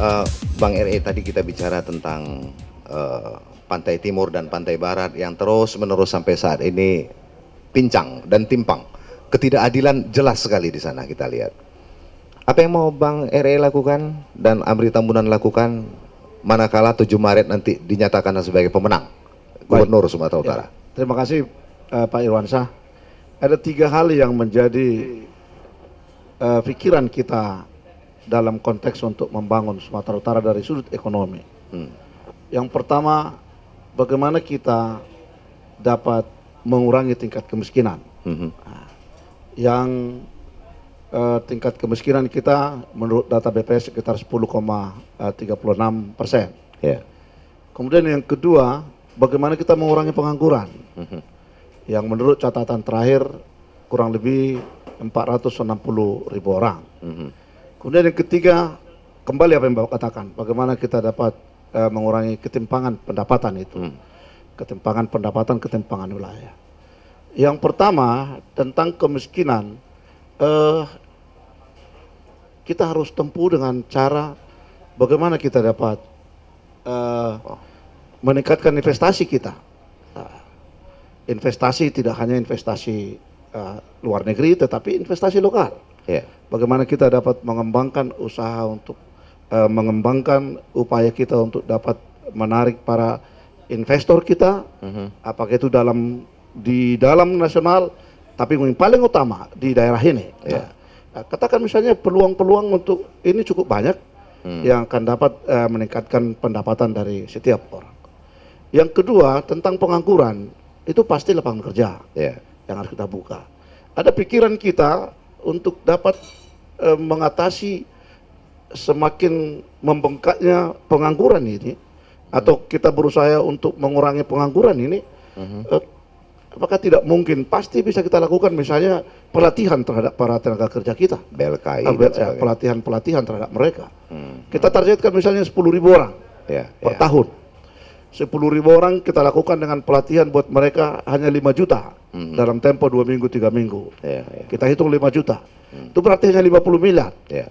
uh, Bang RE tadi kita bicara tentang uh, pantai timur dan pantai barat yang terus menerus sampai saat ini pincang dan timpang. Ketidakadilan jelas sekali di sana kita lihat. Apa yang mau Bang RE lakukan dan Amri Tambunan lakukan manakala 7 Maret nanti dinyatakan sebagai pemenang Gubernur Sumatera ya, Utara? Ya. Terima kasih uh, Pak Irwansyah. Ada tiga hal yang menjadi uh, pikiran kita dalam konteks untuk membangun Sumatera Utara dari sudut ekonomi. Hmm. Yang pertama, bagaimana kita dapat mengurangi tingkat kemiskinan. Hmm. Nah, yang eh, tingkat kemiskinan kita menurut data BPS sekitar 10,36 persen. Yeah. Kemudian yang kedua, bagaimana kita mengurangi pengangguran. Hmm. Yang menurut catatan terakhir kurang lebih 460 ribu orang. -hmm. Kemudian yang ketiga, kembali apa yang Bapak katakan, bagaimana kita dapat uh, mengurangi ketimpangan pendapatan itu. Hmm. Ketimpangan pendapatan, ketimpangan wilayah. Yang pertama, tentang kemiskinan, uh, kita harus tempuh dengan cara bagaimana kita dapat uh, meningkatkan investasi kita. Nah, investasi tidak hanya investasi Eh, luar negeri tetapi investasi lokal. Yeah. Bagaimana kita dapat mengembangkan usaha untuk uh, mengembangkan upaya kita untuk dapat menarik para investor kita, uh mm-hmm. -huh. apakah itu dalam di dalam nasional, tapi yang paling utama di daerah ini. Yeah. Nah, katakan misalnya peluang-peluang untuk ini cukup banyak hmm. yang akan dapat uh, meningkatkan pendapatan dari setiap orang. Yang kedua tentang pengangguran itu pasti lapangan kerja. Yeah yang harus kita buka. Ada pikiran kita untuk dapat e, mengatasi semakin membengkaknya pengangguran ini atau kita berusaha untuk mengurangi pengangguran ini uh-huh. apakah tidak mungkin pasti bisa kita lakukan misalnya pelatihan terhadap para tenaga kerja kita BLKI ya, pelatihan-pelatihan terhadap mereka hmm. kita targetkan misalnya 10.000 orang yeah, per yeah. tahun Sepuluh ribu orang kita lakukan dengan pelatihan buat mereka hanya lima juta hmm. dalam tempo dua minggu tiga minggu yeah, yeah. kita hitung lima juta hmm. itu berarti hanya lima puluh miliar yeah.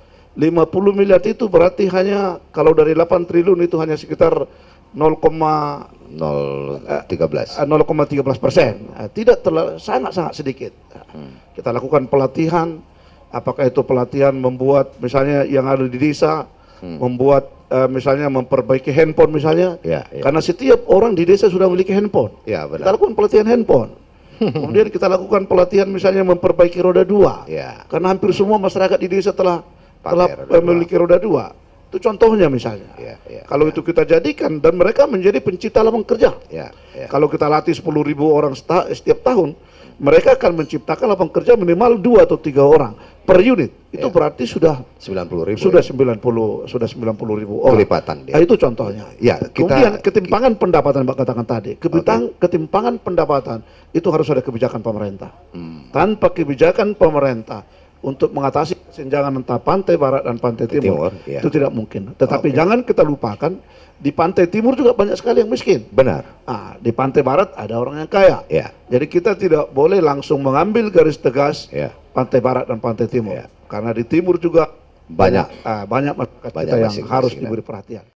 puluh miliar itu berarti hanya kalau dari delapan triliun itu hanya sekitar 0,13 0,13 eh, persen ya. tidak terlalu sangat-sangat sedikit hmm. kita lakukan pelatihan apakah itu pelatihan membuat misalnya yang ada di desa hmm. membuat uh, misalnya memperbaiki handphone misalnya, ya, ya. karena setiap orang di desa sudah memiliki handphone. Ya, benar. Kita lakukan pelatihan handphone. Kemudian kita lakukan pelatihan misalnya memperbaiki roda dua, ya. karena hampir semua masyarakat di desa telah telah memiliki roda dua. Itu contohnya misalnya. Ya, ya, Kalau ya. itu kita jadikan dan mereka menjadi pencipta lapangan kerja. Ya, ya. Kalau kita latih sepuluh ribu orang setiap tahun, mereka akan menciptakan lapangan kerja minimal dua atau tiga orang per unit. Itu ya. berarti sudah 90 ribu. Sudah ya. 90 sudah 90 ribu orang. Kelipatan. Nah, itu contohnya. Ya, kita, Kemudian ketimpangan kita, pendapatan Pak katakan tadi. Kebitang, okay. Ketimpangan pendapatan itu harus ada kebijakan pemerintah. Hmm. Tanpa kebijakan pemerintah untuk mengatasi kesenjangan antara pantai barat dan pantai timur, timur ya. itu tidak mungkin. Tetapi okay. jangan kita lupakan di pantai timur juga banyak sekali yang miskin. Benar. Nah, di pantai barat ada orang yang kaya. Ya. Jadi kita tidak boleh langsung mengambil garis tegas ya. pantai barat dan pantai timur, ya. karena di timur juga banyak banyak, uh, banyak masyarakat banyak kita yang harus iya. diberi perhatian.